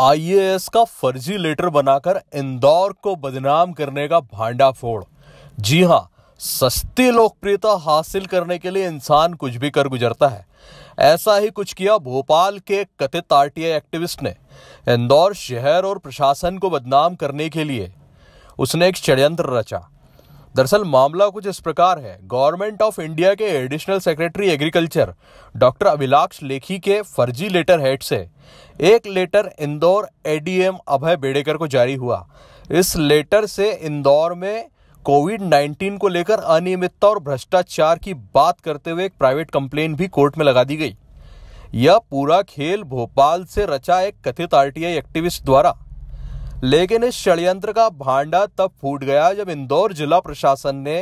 IAS का फर्जी letter बनाकर इंदौर को बदनाम करने का भांडाफोड़ जी हाँ सस्ती लोकप्रियता हासिल करने के लिए इंसान कुछ भी कर गुजरता है ऐसा ही कुछ किया भोपाल के कथित आरटीआई एक्टिविस्ट ने इंदौर शहर और प्रशासन को बदनाम करने के लिए उसने एक षड्यंत्र रचा दरअसल मामला कुछ इस प्रकार है गवर्नमेंट ऑफ इंडिया के additional secretary agriculture doctor Abhilaksh Lekhi के फर्जी लेटर हेड से एक लेटर इंदौर एडीएम अभय बेडेकर को जारी हुआ इस लेटर से इंदौर में कोविड 19 को लेकर अनियमितता और भ्रष्टाचार की बात करते हुए एक प्राइवेट कंप्लेन भी कोर्ट में लगा दी गई यह पूरा खेल भोपाल से रचा एक कथित आरटीआई एक्टिविस्ट द्वारा लेकिन इस षड्यंत्र का भांडा तब फूट गया जब इंदौर जिला प्रशासन ने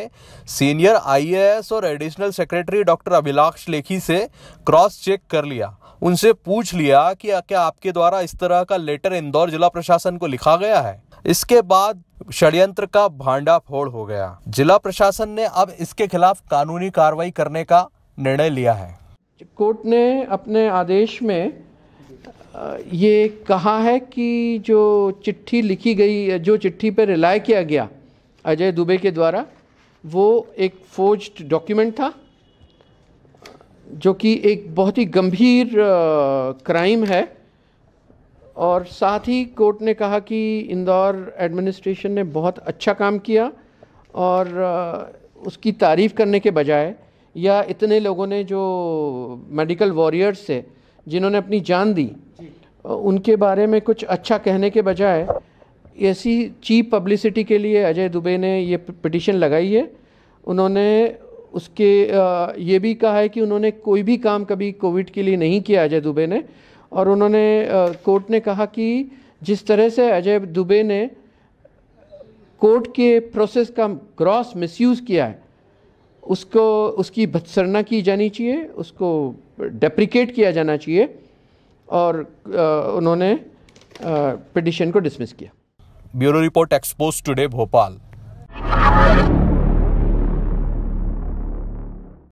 सीनियर आईएएस और additional secretary doctor Abhilash Lekhi से क्रॉस चेक कर लिया उनसे पूछ लिया कि क्या आपके द्वारा इस तरह का लेटर इंदौर जिला प्रशासन को लिखा गया है इसके बाद षड्यंत्र का भांडा फोड़ हो गया जिला प्रशासन ने अब इसके खिलाफ कानूनी कार्रवाई करने का निर्णय लिया है कोर्ट ने अपने आदेश में ये कहा है कि जो चिट्ठी लिखी गई जो चिट्ठी पर रिलाय किया गया अजय दुबे के द्वारा वो एक फोज डॉक्यूमेंट था जो कि एक बहुत ही गंभीर क्राइम है और साथ ही कोर्ट ने कहा कि इंदौर एडमिनिस्ट्रेशन ने बहुत अच्छा काम किया और उसकी तारीफ़ करने के बजाय या इतने लोगों ने जो मेडिकल वॉरियर्स थे जिन्होंने अपनी जान दी उनके बारे में कुछ अच्छा कहने के बजाय ऐसी चीप पब्लिसिटी के लिए अजय दुबे ने ये पिटिशन लगाई है उन्होंने उसके ये भी कहा है कि उन्होंने कोई भी काम कभी कोविड के लिए नहीं किया अजय दुबे ने और उन्होंने कोर्ट ने कहा कि जिस तरह से अजय दुबे ने कोर्ट के प्रोसेस का ग्रॉस मिसयूज़ किया है उसको उसकी भत्सरना की जानी चाहिए उसको डेप्रिकेट किया जाना चाहिए और उन्होंने पिटिशन को डिसमिस किया bureau report expose today Bhopal